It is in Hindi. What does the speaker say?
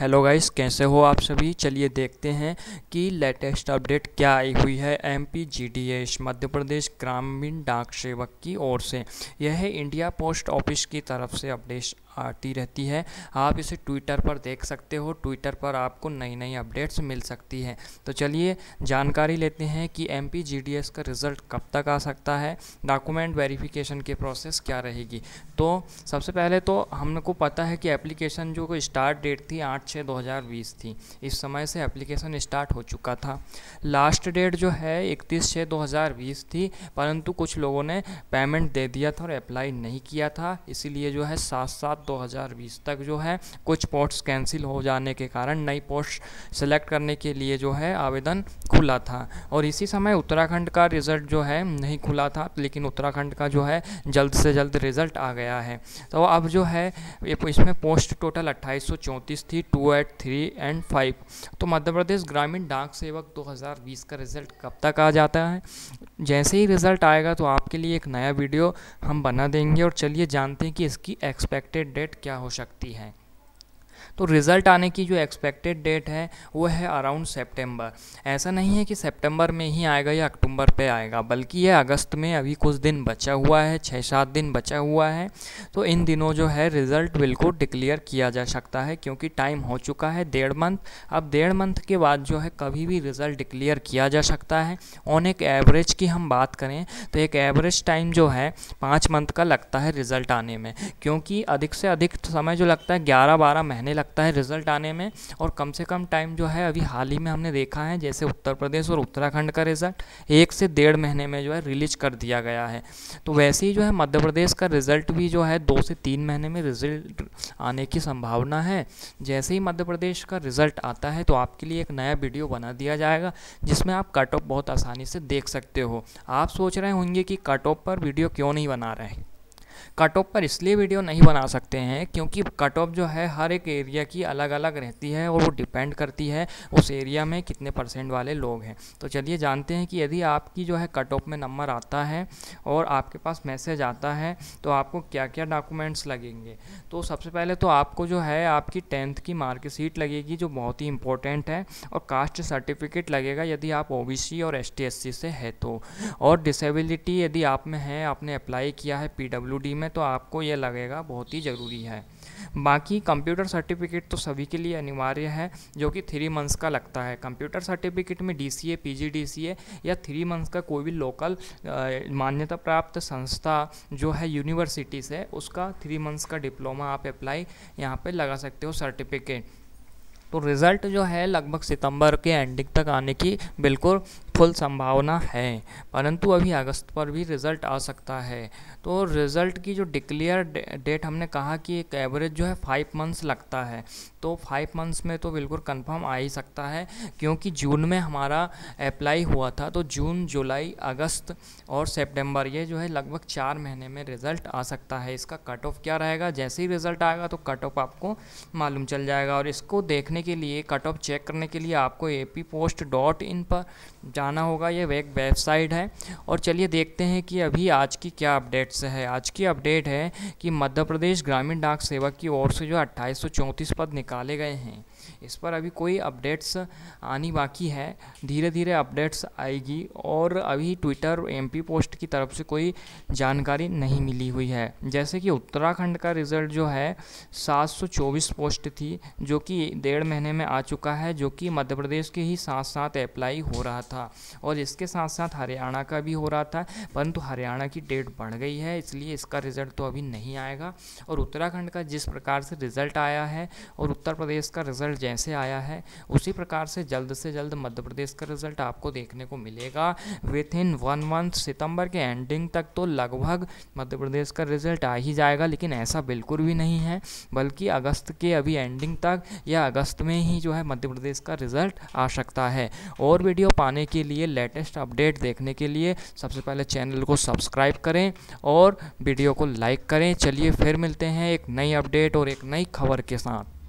हेलो गाइस कैसे हो आप सभी चलिए देखते हैं कि लेटेस्ट अपडेट क्या आई हुई है M P G D S Madhya Pradesh ग्रामीण डाक सेवक की ओर से यह इंडिया पोस्ट ऑफिस की तरफ से अपडेट आती रहती है आप इसे ट्विटर पर देख सकते हो ट्विटर पर आपको नई नई अपडेट्स मिल सकती हैं तो चलिए जानकारी लेते हैं कि एम पी का रिज़ल्ट कब तक आ सकता है डॉक्यूमेंट वेरिफिकेशन की प्रोसेस क्या रहेगी तो सबसे पहले तो हमको पता है कि एप्लीकेशन जो स्टार्ट डेट थी आठ छः दो थी इस समय से एप्लीकेशन स्टार्ट हो चुका था लास्ट डेट जो है इकतीस छः बीस थी परंतु कुछ लोगों ने पेमेंट दे दिया था और अप्लाई नहीं किया था इसीलिए जो है साथ साथ सात दो हज़ार बीस तक जो है कुछ पोस्ट्स कैंसिल हो जाने के कारण नई पोस्ट सेलेक्ट करने के लिए जो है आवेदन खुला था और इसी समय उत्तराखंड का रिज़ल्ट जो है नहीं खुला था लेकिन उत्तराखंड का जो है जल्द से जल्द रिज़ल्ट आ गया है तो अब जो है इसमें पोस्ट टोटल अट्ठाईस थी two eight three and five तो मध्य प्रदेश ग्रामीण डाक सेवक 2020 का रिज़ल्ट कब तक आ जाता है जैसे ही रिज़ल्ट आएगा तो आपके लिए एक नया वीडियो हम बना देंगे और चलिए जानते हैं कि इसकी एक्सपेक्टेड डेट क्या हो सकती है तो रिज़ल्ट आने की जो एक्सपेक्टेड डेट है वो है अराउंड सेप्टेम्बर ऐसा नहीं है कि सेप्टेम्बर में ही आएगा या अक्टूबर पर आएगा बल्कि ये अगस्त में अभी कुछ दिन बचा हुआ है छः सात दिन बचा हुआ है तो इन दिनों जो है रिज़ल्ट बिल्कुल डिक्लेयर किया जा सकता है क्योंकि टाइम हो चुका है डेढ़ मंथ अब डेढ़ मंथ के बाद जो है कभी भी रिज़ल्ट डिक्लेयर किया जा सकता है ऑन एक एवरेज की हम बात करें तो एक एवरेज टाइम जो है पाँच मंथ का लगता है रिज़ल्ट आने में क्योंकि अधिक से अधिक समय जो लगता है ग्यारह बारह महीने आने लगता है रिज़ल्ट आने में और कम से कम टाइम जो है अभी हाल ही में हमने देखा है जैसे उत्तर प्रदेश और उत्तराखंड का रिज़ल्ट एक से डेढ़ महीने में जो है रिलीज कर दिया गया है तो वैसे ही जो है मध्य प्रदेश का रिज़ल्ट भी जो है दो से तीन महीने में रिज़ल्ट आने की संभावना है जैसे ही मध्य प्रदेश का रिज़ल्ट आता है तो आपके लिए एक नया वीडियो बना दिया जाएगा जिसमें आप कट ऑफ बहुत आसानी से देख सकते हो आप सोच रहे होंगे कि कट ऑफ पर वीडियो क्यों नहीं बना रहे कट ऑफ पर इसलिए वीडियो नहीं बना सकते हैं क्योंकि कट ऑफ जो है हर एक एरिया की अलग अलग रहती है और वो डिपेंड करती है उस एरिया में कितने परसेंट वाले लोग हैं तो चलिए जानते हैं कि यदि आपकी जो है कट ऑफ में नंबर आता है और आपके पास मैसेज आता है तो आपको क्या क्या डॉक्यूमेंट्स लगेंगे तो सबसे पहले तो आपको जो है आपकी टेंथ की मार्कशीट लगेगी जो बहुत ही इंपॉर्टेंट है और कास्ट सर्टिफिकेट लगेगा यदि आप ओ और एस से है तो और डिसेबिलिटी यदि आप में है आपने अप्लाई किया है पी सिटी में तो आपको ये लगेगा बहुत ही ज़रूरी है बाकी कंप्यूटर सर्टिफिकेट तो सभी के लिए अनिवार्य है जो कि थ्री मंथ्स का लगता है कंप्यूटर सर्टिफिकेट में D C A P G D C A या थ्री मंथ्स का कोई भी लोकल मान्यता प्राप्त संस्था जो है यूनिवर्सिटी से उसका थ्री मंथ्स का डिप्लोमा आप अप्लाई यहाँ पर लगा सकते हो सर्टिफिकेट तो रिज़ल्ट जो है लगभग सितंबर के एंडिंग तक आने की बिल्कुल फुल संभावना है परंतु अभी अगस्त पर भी रिज़ल्ट आ सकता है तो रिज़ल्ट की जो डिक्लेयर डेट हमने कहा कि एक एवरेज जो है फाइव मंथ्स लगता है तो फाइव मंथ्स में तो बिल्कुल कंफर्म आ ही सकता है क्योंकि जून में हमारा अप्लाई हुआ था तो जून जुलाई अगस्त और सेप्टेम्बर ये जो है लगभग चार महीने में रिज़ल्ट आ सकता है इसका कट ऑफ क्या रहेगा जैसे ही रिज़ल्ट आएगा तो कट ऑफ आपको मालूम चल जाएगा और इसको देखने के लिए कट ऑफ चेक करने के लिए आपको ए पोस्ट डॉट इन पर जाना बनाना होगा ये एक वेबसाइट है और चलिए देखते हैं कि अभी आज की क्या अपडेट्स है आज की अपडेट है कि मध्य प्रदेश ग्रामीण डाक सेवा की ओर से जो अट्ठाईस पद निकाले गए हैं इस पर अभी कोई अपडेट्स आनी बाकी है धीरे धीरे अपडेट्स आएगी और अभी ट्विटर एमपी पोस्ट की तरफ से कोई जानकारी नहीं मिली हुई है जैसे कि उत्तराखंड का रिज़ल्ट जो है 724 पोस्ट थी जो कि डेढ़ महीने में आ चुका है जो कि मध्य प्रदेश के ही साथ साथ अप्लाई हो रहा था और इसके साथ साथ हरियाणा का भी हो रहा था परंतु हरियाणा की डेट बढ़ गई है इसलिए इसका रिज़ल्ट तो अभी नहीं आएगा और उत्तराखंड का जिस प्रकार से रिज़ल्ट आया है और उत्तर प्रदेश का रिज़ल्ट जैसे आया है उसी प्रकार से जल्द से जल्द मध्य प्रदेश का रिज़ल्ट आपको देखने को मिलेगा विथ इन वन मंथ सितंबर के एंडिंग तक तो लगभग मध्य प्रदेश का रिज़ल्ट आ ही जाएगा लेकिन ऐसा बिल्कुल भी नहीं है बल्कि अगस्त के अभी एंडिंग तक या अगस्त में ही जो है मध्य प्रदेश का रिज़ल्ट आ सकता है और वीडियो पाने के के लिए लेटेस्ट अपडेट देखने के लिए सबसे पहले चैनल को सब्सक्राइब करें और वीडियो को लाइक करें चलिए फिर मिलते हैं एक नई अपडेट और एक नई खबर के साथ